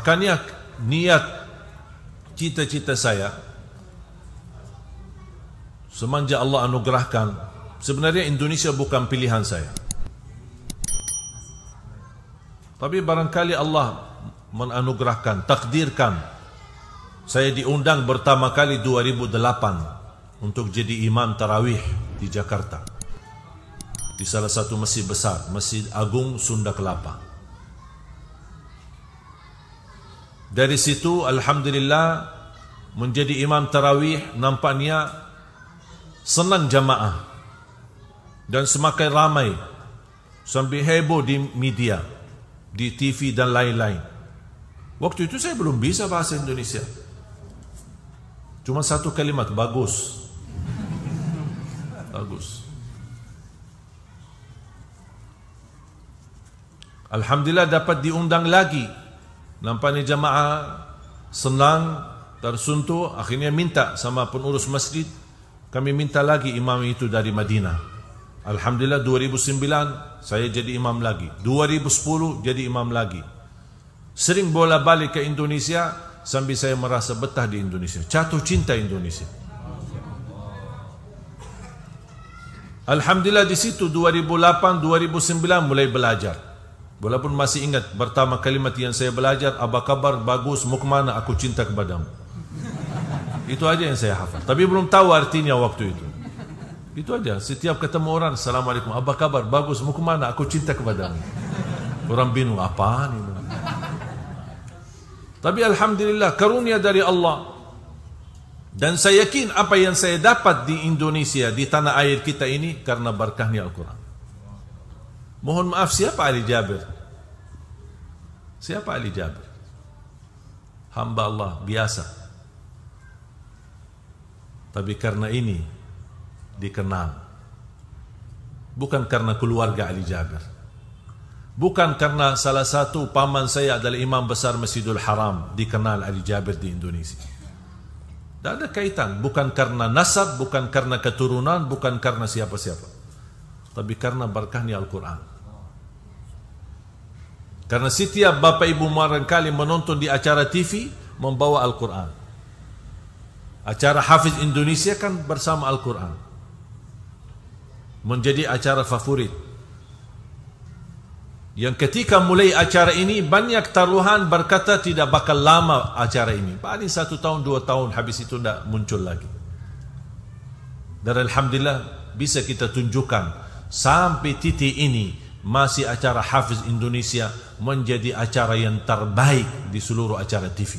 Makanya niat cita-cita saya semenjak Allah anugerahkan sebenarnya Indonesia bukan pilihan saya. Tapi barangkali Allah menanugerahkan, takdirkan saya diundang pertama kali 2008 untuk jadi imam tarawih di Jakarta di salah satu masjid besar, Masjid Agung Sunda Kelapa. Dari situ Alhamdulillah Menjadi imam tarawih Nampaknya Senang jamaah Dan semakin ramai sampai heboh di media Di TV dan lain-lain Waktu itu saya belum bisa bahasa Indonesia Cuma satu kalimat Bagus Bagus Alhamdulillah dapat diundang lagi Nampak ni jamaah senang tersuntuk akhirnya minta sama pengurus masjid kami minta lagi imam itu dari Madinah. Alhamdulillah 2009 saya jadi imam lagi. 2010 jadi imam lagi. Sering bola balik ke Indonesia sambil saya merasa betah di Indonesia. Jatuh cinta Indonesia. Alhamdulillah di situ 2008 2009 mulai belajar. 2010 Walaupun masih ingat pertama kalimat yang saya belajar Apa kabar, bagus, mukmana, aku cinta kepadamu Itu aja yang saya hafal Tapi belum tahu artinya waktu itu Itu aja, setiap ketemu orang Assalamualaikum, apa kabar, bagus, mukmana, aku cinta kepadamu Orang bingung, apa ini Tapi Alhamdulillah karunia dari Allah Dan saya yakin apa yang saya dapat di Indonesia Di tanah air kita ini Karena berkahnya Al-Quran Mohon maaf siapa Ali Jabir Siapa Ali Jabir? Hamba Allah biasa. Tapi karena ini dikenal. Bukan karena keluarga Ali Jabir. Bukan karena salah satu paman saya adalah imam besar Masjidul Haram dikenal Ali Jabir di Indonesia. Tidak ada kaitan. Bukan karena nasab, bukan karena keturunan, bukan karena siapa-siapa. Tapi karena berkahnya Al-Quran. Karena setiap bapa ibu marang kali menonton di acara TV membawa Al-Quran. Acara Hafiz Indonesia kan bersama Al-Quran. Menjadi acara favorit. Yang ketika mulai acara ini banyak taruhan berkata tidak bakal lama acara ini. Paling satu tahun dua tahun habis itu tidak muncul lagi. Dan Alhamdulillah bisa kita tunjukkan sampai titik ini masih acara Hafiz Indonesia menjadi acara yang terbaik di seluruh acara TV.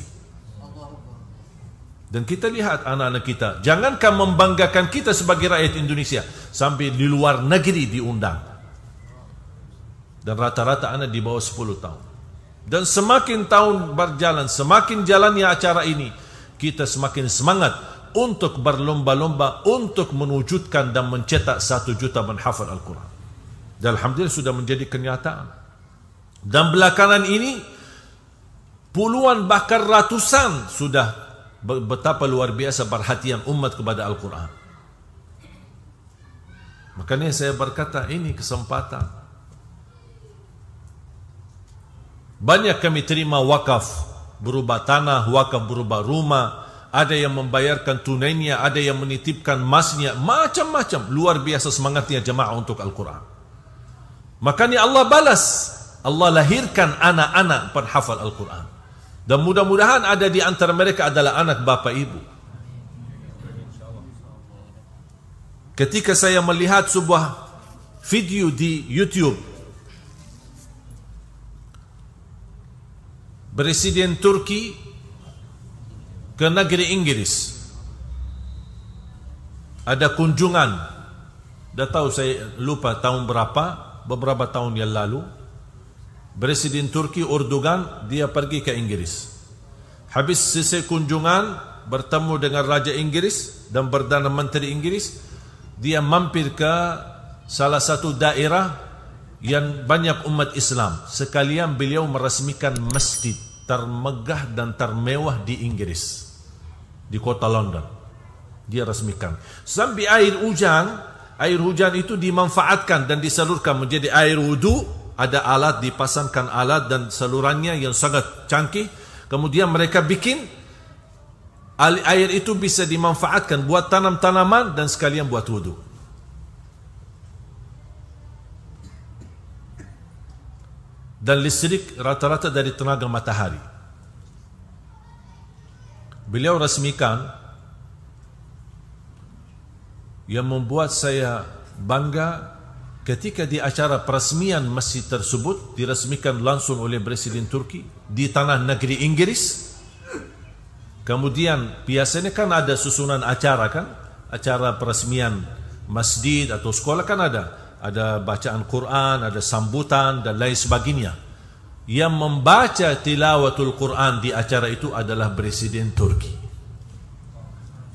Dan kita lihat anak-anak kita, jangankan membanggakan kita sebagai rakyat Indonesia, sampai di luar negeri diundang. Dan rata-rata anak di bawah 10 tahun. Dan semakin tahun berjalan, semakin jalannya acara ini, kita semakin semangat untuk berlomba-lomba untuk mewujudkan dan mencetak satu juta menhafal Al-Quran. Dan Alhamdulillah sudah menjadi kenyataan. Dan belakangan ini, puluhan bahkan ratusan sudah betapa luar biasa perhatian umat kepada Al-Quran. Makanya saya berkata ini kesempatan. Banyak kami terima wakaf berubah tanah, wakaf berubah rumah, ada yang membayarkan tunainya, ada yang menitipkan masnya, macam-macam. Luar biasa semangatnya jemaah untuk Al-Quran. Makanya Allah balas. Allah lahirkan anak-anak penhafal Al-Quran. Dan mudah-mudahan ada di antara mereka adalah anak bapa ibu. Ketika saya melihat sebuah video di YouTube. Presiden Turki ke negeri Inggris. Ada kunjungan. Dah tahu saya lupa tahun Berapa? beberapa tahun yang lalu Presiden Turki Erdogan dia pergi ke Inggeris habis selesai kunjungan bertemu dengan Raja Inggeris dan Perdana Menteri Inggeris dia mampir ke salah satu daerah yang banyak umat Islam sekalian beliau meresmikan masjid termegah dan termewah di Inggeris di kota London dia resmikan sambil air hujan air hujan itu dimanfaatkan dan disalurkan menjadi air wudu ada alat dipasangkan alat dan salurannya yang sangat canggih kemudian mereka bikin air itu bisa dimanfaatkan buat tanam-tanaman dan sekalian buat wudu dan listrik rata-rata dari tenaga matahari beliau resmikan yang membuat saya bangga ketika di acara peresmian masjid tersebut diresmikan langsung oleh Presiden Turki di tanah negeri Inggris. Kemudian biasanya kan ada susunan acara kan, acara peresmian masjid atau sekolah kan ada, ada bacaan Quran, ada sambutan dan lain sebagainya. Yang membaca tilawatul Quran di acara itu adalah Presiden Turki.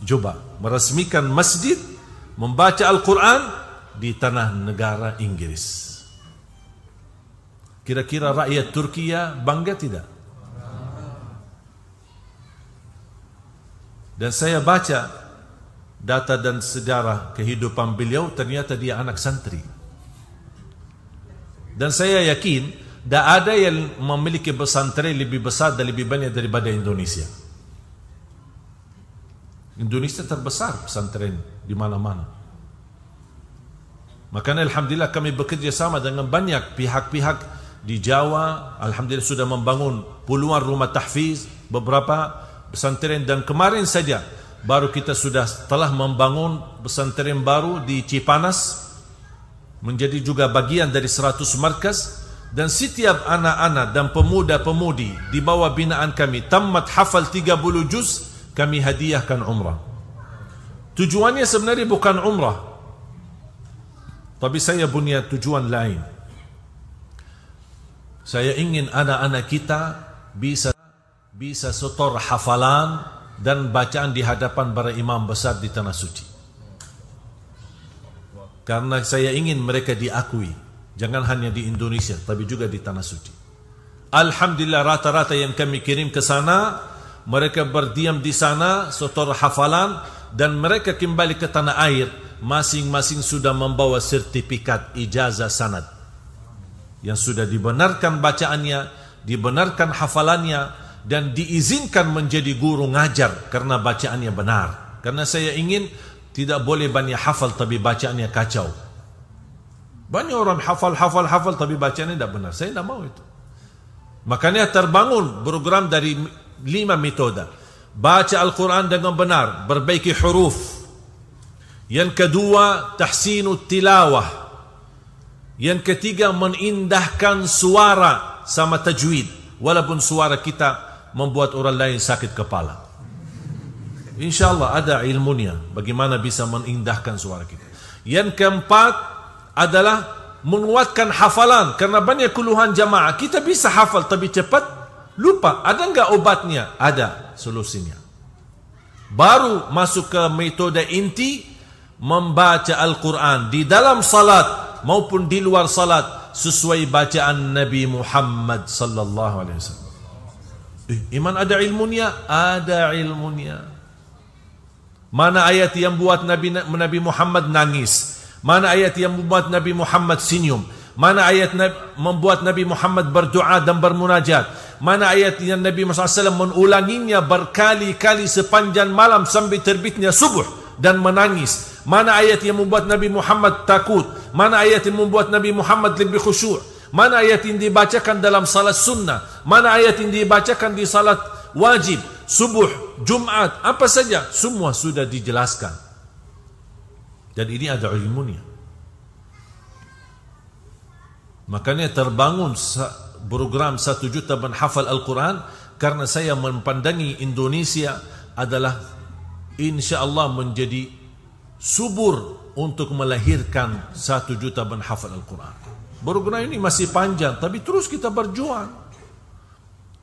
Cuba meresmikan masjid membaca Al-Quran di tanah negara Inggris. Kira-kira rakyat Turki bangga tidak? Dan saya baca data dan sejarah kehidupan beliau ternyata dia anak santri. Dan saya yakin tak ada yang memiliki pesantren lebih besar dan lebih banyak daripada Indonesia. Indonesia terbesar pesantren di mana-mana. Maka alhamdulillah kami bekerja sama dengan banyak pihak-pihak di Jawa, alhamdulillah sudah membangun puluhan rumah tahfiz, beberapa pesantren dan kemarin saja baru kita sudah telah membangun pesantren baru di Cipanas menjadi juga bagian dari 100 markas dan setiap anak-anak dan pemuda-pemudi di bawah binaan kami tamat hafal 30 juz kami hadiahkan umrah tujuannya sebenarnya bukan umrah tapi saya punya tujuan lain saya ingin anak-anak kita bisa bisa setor hafalan dan bacaan di hadapan para imam besar di tanah suci karena saya ingin mereka diakui jangan hanya di Indonesia tapi juga di tanah suci Alhamdulillah rata-rata yang kami kirim ke sana mereka berdiam di sana sotor hafalan dan mereka kembali ke tanah air masing-masing sudah membawa sertifikat ijazah sanad yang sudah dibenarkan bacaannya dibenarkan hafalannya dan diizinkan menjadi guru ngajar karena bacaannya benar karena saya ingin tidak boleh banyak hafal tapi bacaannya kacau banyak orang hafal hafal hafal tapi bacaannya tidak benar saya tidak mau itu makanya terbangun program dari lima metoda. Baca Al-Quran dengan benar, berbaiki huruf. Yang kedua, tahsinu tilawah. Yang ketiga, menindahkan suara sama tajwid. Walaupun suara kita membuat orang lain sakit kepala. InsyaAllah ada ilmunya bagaimana bisa menindahkan suara kita. Yang keempat adalah menguatkan hafalan. Kerana banyak keluhan jamaah. Kita bisa hafal tapi cepat Lupa, ada enggak obatnya? Ada solusinya. Baru masuk ke metode inti, membaca Al-Quran di dalam salat maupun di luar salat sesuai bacaan Nabi Muhammad sallallahu alaihi wasallam. Eh, iman ada ilmunya? Ada ilmunya. Mana ayat yang buat Nabi Nabi Muhammad nangis? Mana ayat yang buat Nabi Muhammad senyum? Mana ayat membuat Nabi Muhammad berdoa dan bermunajat? Mana ayat yang Nabi Muhammad SAW mengulanginya berkali-kali sepanjang malam sampai terbitnya subuh dan menangis? Mana ayat yang membuat Nabi Muhammad takut? Mana ayat yang membuat Nabi Muhammad lebih khusyuk? Mana ayat yang dibacakan dalam salat sunnah? Mana ayat yang dibacakan di salat wajib? Subuh, Jumat, apa saja? Semua sudah dijelaskan. Dan ini ada ilmunya. Makanya terbangun program satu juta menghafal Al-Quran karena saya memandangi Indonesia adalah insya Allah menjadi subur untuk melahirkan satu juta menghafal Al-Quran. Program ini masih panjang tapi terus kita berjuang.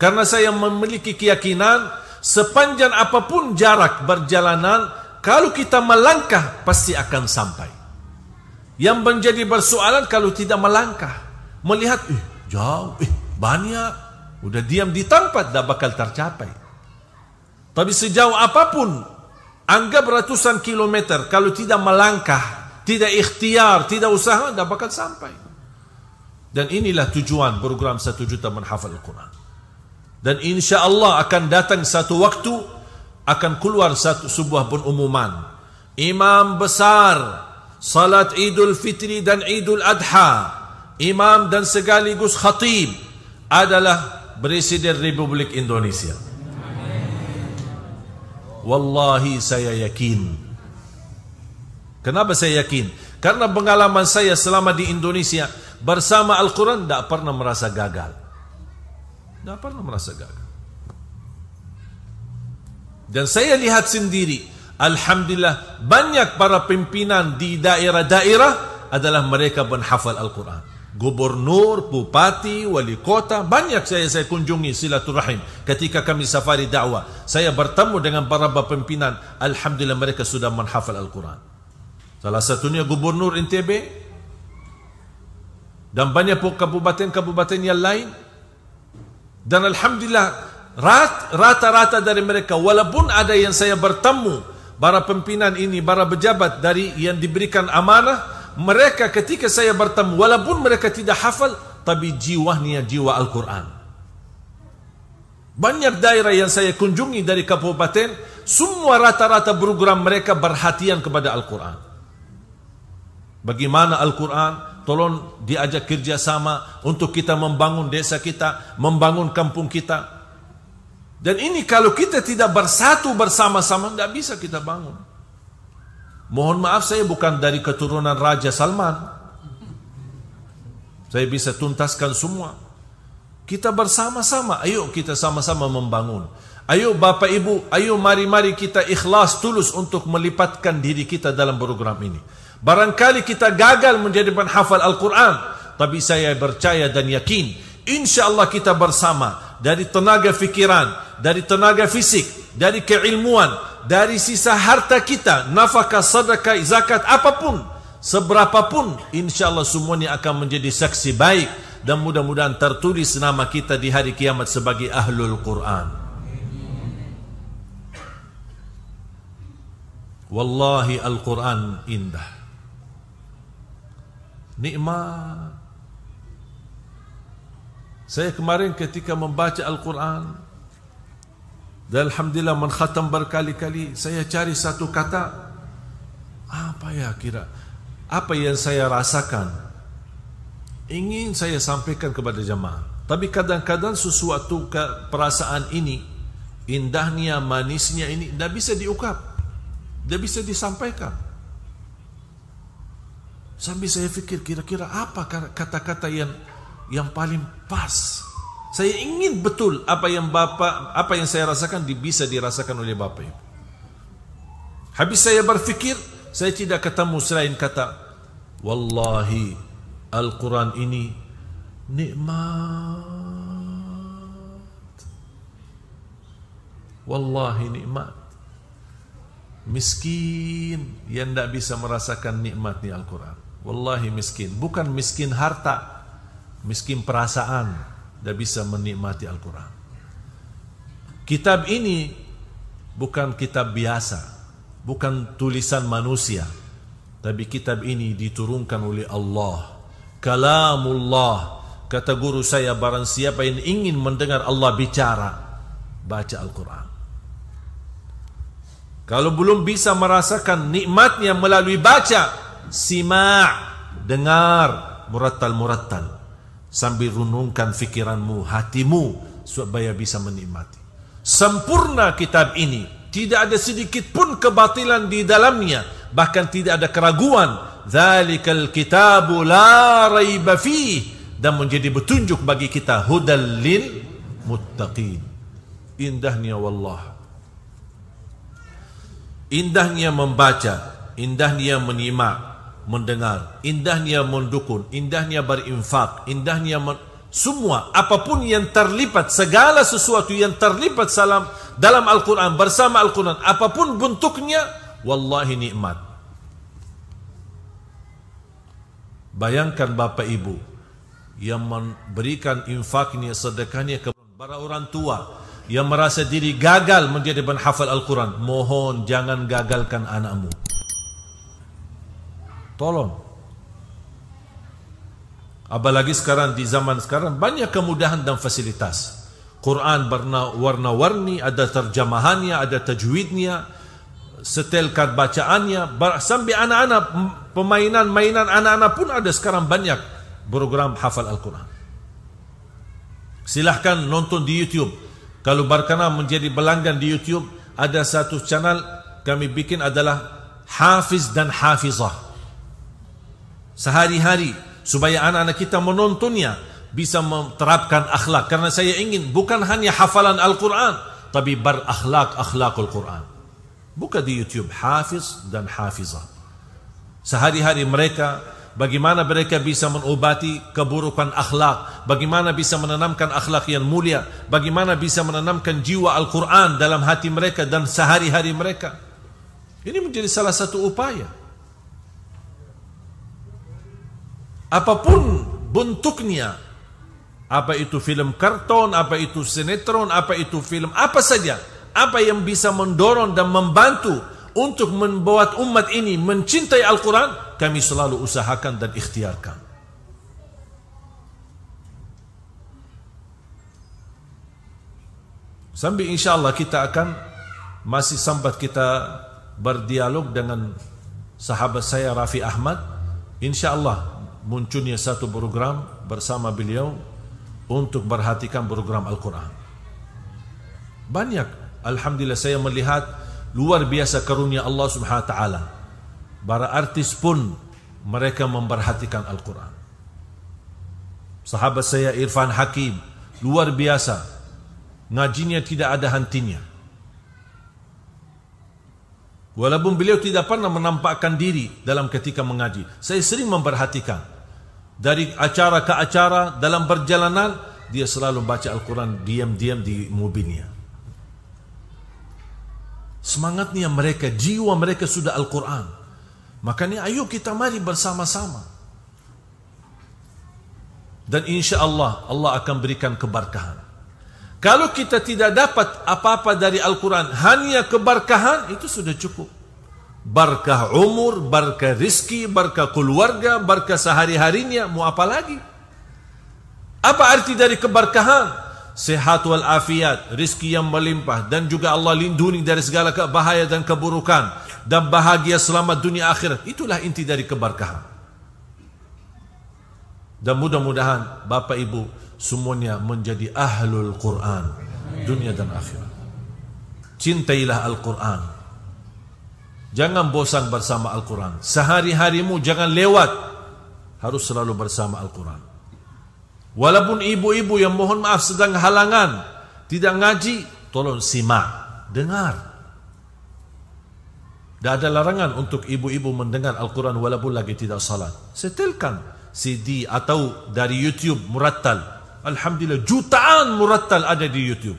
Karena saya memiliki keyakinan sepanjang apapun jarak berjalanan kalau kita melangkah pasti akan sampai. Yang menjadi persoalan kalau tidak melangkah melihat eh jauh eh banyak udah diam di tempat dah bakal tercapai tapi sejauh apapun anggap ratusan kilometer kalau tidak melangkah tidak ikhtiar tidak usaha dah bakal sampai dan inilah tujuan program satu juta menghafal Al-Quran dan insya Allah akan datang satu waktu akan keluar satu sebuah pengumuman imam besar salat idul fitri dan idul adha imam dan segaligus khatib adalah Presiden Republik Indonesia. Wallahi saya yakin. Kenapa saya yakin? Karena pengalaman saya selama di Indonesia bersama Al-Quran tidak pernah merasa gagal. Tidak pernah merasa gagal. Dan saya lihat sendiri, Alhamdulillah banyak para pimpinan di daerah-daerah adalah mereka menghafal Al-Quran gubernur, bupati, wali kota, banyak saya saya kunjungi silaturahim ketika kami safari dakwah. Saya bertemu dengan para pemimpinan. alhamdulillah mereka sudah menghafal Al-Quran. Salah satunya gubernur NTB dan banyak pun kabupaten-kabupaten yang lain. Dan alhamdulillah rata-rata dari mereka walaupun ada yang saya bertemu para pemimpinan ini, para pejabat dari yang diberikan amanah mereka ketika saya bertemu walaupun mereka tidak hafal tapi jiwanya jiwa Al-Quran banyak daerah yang saya kunjungi dari kabupaten semua rata-rata program mereka berhatian kepada Al-Quran bagaimana Al-Quran tolong diajak kerjasama untuk kita membangun desa kita membangun kampung kita dan ini kalau kita tidak bersatu bersama-sama tidak bisa kita bangun Mohon maaf saya bukan dari keturunan Raja Salman. Saya bisa tuntaskan semua. Kita bersama-sama, ayo kita sama-sama membangun. Ayo Bapak Ibu, ayo mari-mari kita ikhlas tulus untuk melipatkan diri kita dalam program ini. Barangkali kita gagal menjadi penhafal Al-Quran. Tapi saya percaya dan yakin. Insya Allah kita bersama. Dari tenaga fikiran. Dari tenaga fisik. Dari keilmuan dari sisa harta kita, nafkah, sedekah, zakat, apapun, seberapa pun, insya Allah ini akan menjadi saksi baik dan mudah-mudahan tertulis nama kita di hari kiamat sebagai ahlul Quran. Wallahi Al-Quran indah Nikmat Saya kemarin ketika membaca Al-Quran dan Alhamdulillah menkhatam berkali-kali Saya cari satu kata Apa ya kira Apa yang saya rasakan Ingin saya sampaikan kepada jemaah Tapi kadang-kadang sesuatu perasaan ini Indahnya, manisnya ini Tidak bisa diukap Tidak bisa disampaikan Sambil saya fikir kira-kira apa kata-kata yang yang paling pas saya ingin betul apa yang bapa apa yang saya rasakan bisa dirasakan oleh bapa ibu. Habis saya berfikir, saya tidak ketemu selain kata, Wallahi Al-Quran ini nikmat. Wallahi nikmat. Miskin yang tidak bisa merasakan nikmat ni Al-Quran. Wallahi miskin. Bukan miskin harta, miskin perasaan. Perasaan dan bisa menikmati Al-Quran. Kitab ini bukan kitab biasa, bukan tulisan manusia, tapi kitab ini diturunkan oleh Allah. Kalamullah, kata guru saya, barang siapa yang ingin mendengar Allah bicara, baca Al-Quran. Kalau belum bisa merasakan nikmatnya melalui baca, simak, dengar, murattal-murattal. murattal murattal sambil runungkan fikiranmu, hatimu supaya bisa menikmati. Sempurna kitab ini, tidak ada sedikit pun kebatilan di dalamnya, bahkan tidak ada keraguan. Zalikal kitabu la raiba fih dan menjadi petunjuk bagi kita hudal lil muttaqin. Indahnya wallah. Indahnya membaca, indahnya menyimak, mendengar, indahnya mendukun, indahnya berinfak, indahnya men- semua apapun yang terlibat segala sesuatu yang terlibat salam dalam Al-Qur'an bersama Al-Qur'an apapun bentuknya wallahi nikmat. Bayangkan bapa Ibu yang memberikan infaknya sedekahnya kepada orang tua yang merasa diri gagal menjadi penghafal Al-Quran mohon jangan gagalkan anakmu Tolong. Apalagi sekarang di zaman sekarang banyak kemudahan dan fasilitas. Quran warna-warni, ada terjemahannya, ada tajwidnya, setelkan bacaannya, sambil anak-anak pemainan-mainan anak-anak pun ada sekarang banyak program hafal Al-Quran. Silahkan nonton di YouTube. Kalau Barkana menjadi pelanggan di YouTube, ada satu channel kami bikin adalah Hafiz dan Hafizah sehari-hari supaya anak-anak kita menontonnya bisa menerapkan akhlak karena saya ingin bukan hanya hafalan Al-Qur'an tapi berakhlak akhlak al Qur'an buka di YouTube hafiz dan hafizah sehari-hari mereka bagaimana mereka bisa mengobati keburukan akhlak bagaimana bisa menanamkan akhlak yang mulia bagaimana bisa menanamkan jiwa Al-Qur'an dalam hati mereka dan sehari-hari mereka ini menjadi salah satu upaya apapun bentuknya apa itu film karton apa itu sinetron apa itu film apa saja apa yang bisa mendorong dan membantu untuk membuat umat ini mencintai Al-Quran kami selalu usahakan dan ikhtiarkan sambil insya Allah kita akan masih sempat kita berdialog dengan sahabat saya Rafi Ahmad insyaAllah Allah munculnya satu program bersama beliau untuk perhatikan program Al-Quran. Banyak, Alhamdulillah saya melihat luar biasa karunia Allah Subhanahu Wa Taala. Para artis pun mereka memperhatikan Al-Quran. Sahabat saya Irfan Hakim luar biasa, ngajinya tidak ada hentinya. Walaupun beliau tidak pernah menampakkan diri dalam ketika mengaji, saya sering memperhatikan dari acara ke acara dalam perjalanan dia selalu baca Al-Quran diam-diam di mobilnya semangatnya mereka jiwa mereka sudah Al-Quran makanya ayo kita mari bersama-sama dan insya Allah Allah akan berikan keberkahan kalau kita tidak dapat apa-apa dari Al-Quran hanya keberkahan itu sudah cukup Barkah umur, barkah rizki, barkah keluarga, barkah sehari-harinya, mau apa lagi? Apa arti dari keberkahan? Sehat wal afiat, rizki yang melimpah dan juga Allah lindungi dari segala kebahaya dan keburukan dan bahagia selamat dunia akhirat. Itulah inti dari keberkahan. Dan mudah-mudahan Bapak Ibu semuanya menjadi ahlul Quran dunia dan akhirat. Cintailah Al-Quran. Jangan bosan bersama Al-Quran. Sehari-harimu jangan lewat. Harus selalu bersama Al-Quran. Walaupun ibu-ibu yang mohon maaf sedang halangan. Tidak ngaji. Tolong simak. Dengar. Tidak ada larangan untuk ibu-ibu mendengar Al-Quran walaupun lagi tidak salat. Setelkan CD atau dari YouTube murattal. Alhamdulillah jutaan murattal ada di YouTube.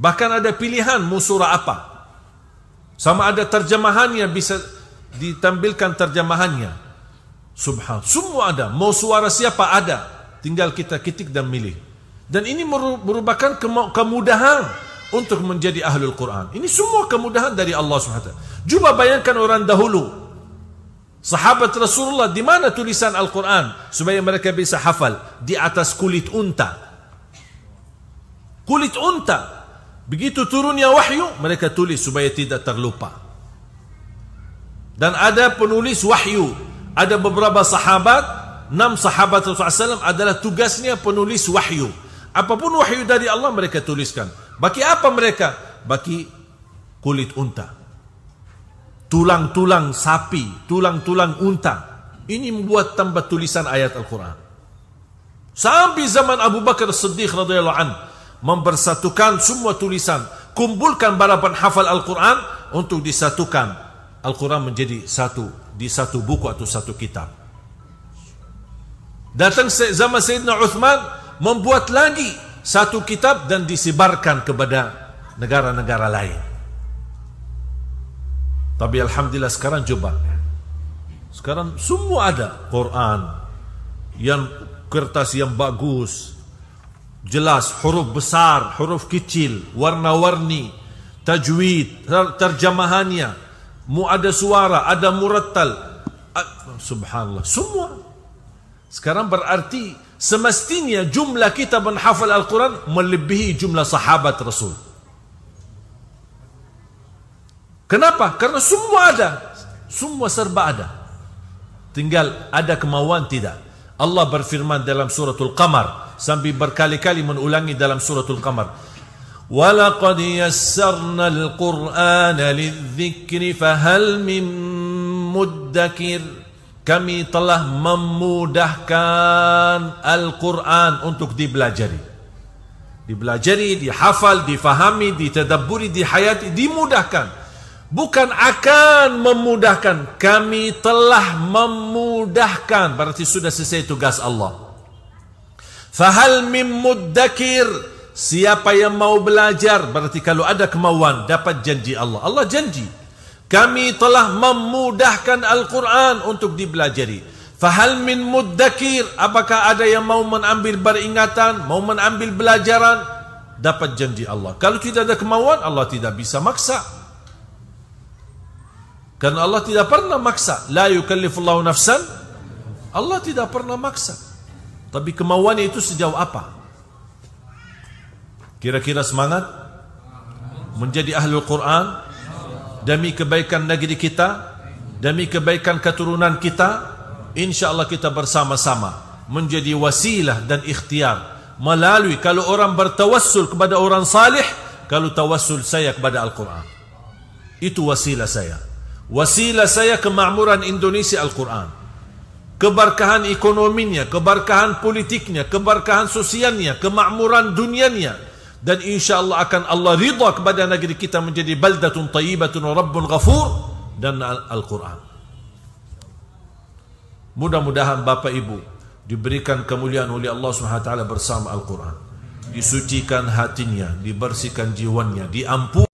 Bahkan ada pilihan musura apa. Sama ada terjemahannya bisa ditampilkan terjemahannya. Subhan. Semua ada. Mau suara siapa ada. Tinggal kita ketik dan milih. Dan ini merupakan kemudahan untuk menjadi ahlul Quran. Ini semua kemudahan dari Allah Subhanahu Wataala. Cuba bayangkan orang dahulu. Sahabat Rasulullah di mana tulisan Al-Quran supaya mereka bisa hafal di atas kulit unta. Kulit unta Begitu turunnya wahyu, mereka tulis supaya tidak terlupa. Dan ada penulis wahyu, ada beberapa sahabat, enam sahabat Rasulullah SAW adalah tugasnya penulis wahyu. Apapun wahyu dari Allah mereka tuliskan. Bagi apa mereka? Bagi kulit unta. Tulang-tulang sapi, tulang-tulang unta. Ini membuat tambah tulisan ayat Al-Quran. Sampai zaman Abu Bakar Siddiq radhiyallahu anhu mempersatukan semua tulisan kumpulkan balapan hafal Al-Quran untuk disatukan Al-Quran menjadi satu di satu buku atau satu kitab datang zaman Sayyidina Uthman membuat lagi satu kitab dan disebarkan kepada negara-negara lain tapi Alhamdulillah sekarang cuba sekarang semua ada Quran yang kertas yang bagus jelas huruf besar, huruf kecil, warna-warni, tajwid, terjemahannya, mu ada suara, ada murattal. Subhanallah, semua. Sekarang berarti semestinya jumlah kita menghafal Al-Quran melebihi jumlah sahabat Rasul. Kenapa? Karena semua ada. Semua serba ada. Tinggal ada kemauan tidak. Allah berfirman dalam surah al Qamar sambil berkali-kali mengulangi dalam surah al Qamar. Walaqad yassarna al-Qur'ana lidh-dhikri fahal min muddakir? Kami telah memudahkan Al-Qur'an untuk dipelajari. Dipelajari, dihafal, difahami, ditadabburi, dihayati, dimudahkan bukan akan memudahkan kami telah memudahkan berarti sudah selesai tugas Allah fahal min muddakir siapa yang mau belajar berarti kalau ada kemauan dapat janji Allah Allah janji kami telah memudahkan Al-Quran untuk dibelajari fahal min muddakir apakah ada yang mau mengambil peringatan mau mengambil belajaran dapat janji Allah kalau tidak ada kemauan Allah tidak bisa maksa Karena Allah tidak pernah maksa. La yukallifullahu nafsan. Allah tidak pernah maksa. Tapi kemauannya itu sejauh apa? Kira-kira semangat? Menjadi ahli Al-Quran? Demi kebaikan negeri kita? Demi kebaikan keturunan kita? InsyaAllah kita bersama-sama. Menjadi wasilah dan ikhtiar. Melalui kalau orang bertawassul kepada orang salih. Kalau tawassul saya kepada Al-Quran. Itu wasilah saya wasilah saya kemakmuran Indonesia Al-Quran. Keberkahan ekonominya, keberkahan politiknya, keberkahan sosialnya, kemakmuran dunianya. Dan insya Allah akan Allah ridha kepada negeri kita menjadi baldatun tayyibatun rabbun ghafur dan Al-Quran. Mudah-mudahan Bapak Ibu diberikan kemuliaan oleh Allah SWT bersama Al-Quran. Disucikan hatinya, dibersihkan jiwanya, diampu.